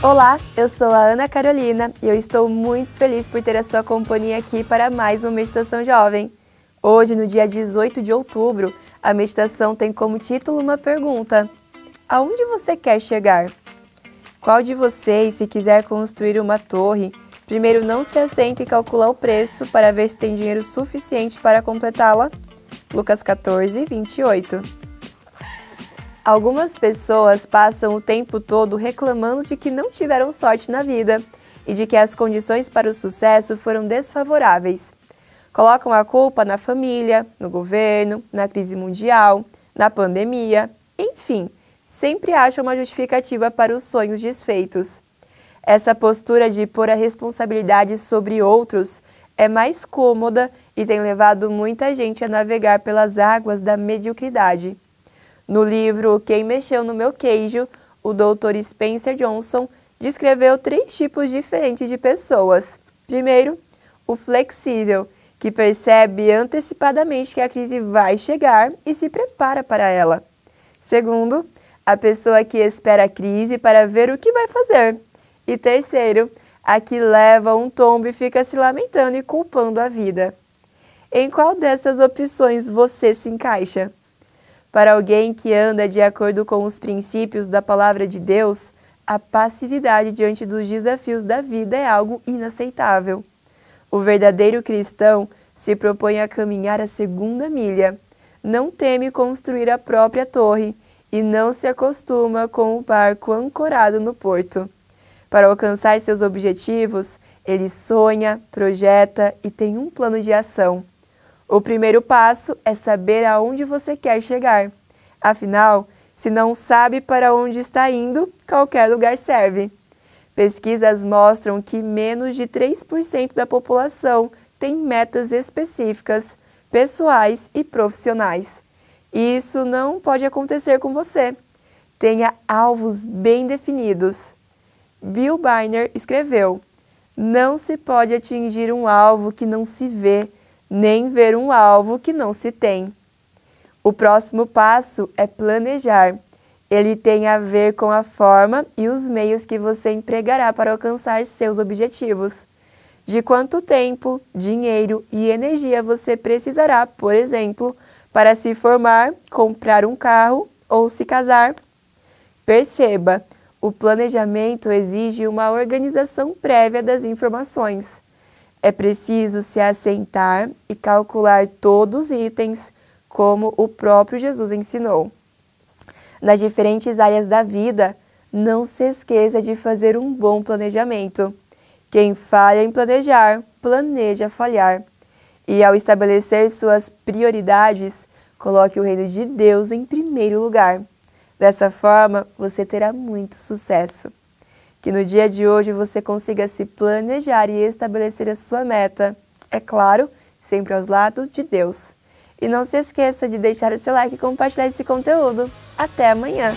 Olá, eu sou a Ana Carolina e eu estou muito feliz por ter a sua companhia aqui para mais uma meditação jovem. Hoje, no dia 18 de outubro, a meditação tem como título uma pergunta: Aonde você quer chegar? Qual de vocês, se quiser construir uma torre, primeiro não se assenta e calcula o preço para ver se tem dinheiro suficiente para completá-la? Lucas 14, 28. Algumas pessoas passam o tempo todo reclamando de que não tiveram sorte na vida e de que as condições para o sucesso foram desfavoráveis. Colocam a culpa na família, no governo, na crise mundial, na pandemia, enfim, sempre acham uma justificativa para os sonhos desfeitos. Essa postura de pôr a responsabilidade sobre outros é mais cômoda e tem levado muita gente a navegar pelas águas da mediocridade. No livro Quem Mexeu no Meu Queijo, o Dr. Spencer Johnson descreveu três tipos diferentes de pessoas. Primeiro, o flexível, que percebe antecipadamente que a crise vai chegar e se prepara para ela. Segundo, a pessoa que espera a crise para ver o que vai fazer. E terceiro, a que leva um tombo e fica se lamentando e culpando a vida. Em qual dessas opções você se encaixa? Para alguém que anda de acordo com os princípios da palavra de Deus, a passividade diante dos desafios da vida é algo inaceitável. O verdadeiro cristão se propõe a caminhar a segunda milha, não teme construir a própria torre e não se acostuma com o barco ancorado no porto. Para alcançar seus objetivos, ele sonha, projeta e tem um plano de ação. O primeiro passo é saber aonde você quer chegar. Afinal, se não sabe para onde está indo, qualquer lugar serve. Pesquisas mostram que menos de 3% da população tem metas específicas, pessoais e profissionais. isso não pode acontecer com você. Tenha alvos bem definidos. Bill Biner escreveu: Não se pode atingir um alvo que não se vê nem ver um alvo que não se tem. O próximo passo é planejar. Ele tem a ver com a forma e os meios que você empregará para alcançar seus objetivos. De quanto tempo, dinheiro e energia você precisará, por exemplo, para se formar, comprar um carro ou se casar? Perceba, o planejamento exige uma organização prévia das informações. É preciso se assentar e calcular todos os itens, como o próprio Jesus ensinou. Nas diferentes áreas da vida, não se esqueça de fazer um bom planejamento. Quem falha em planejar, planeja falhar. E ao estabelecer suas prioridades, coloque o reino de Deus em primeiro lugar. Dessa forma, você terá muito sucesso. Que no dia de hoje você consiga se planejar e estabelecer a sua meta. É claro, sempre aos lados de Deus. E não se esqueça de deixar o seu like e compartilhar esse conteúdo. Até amanhã!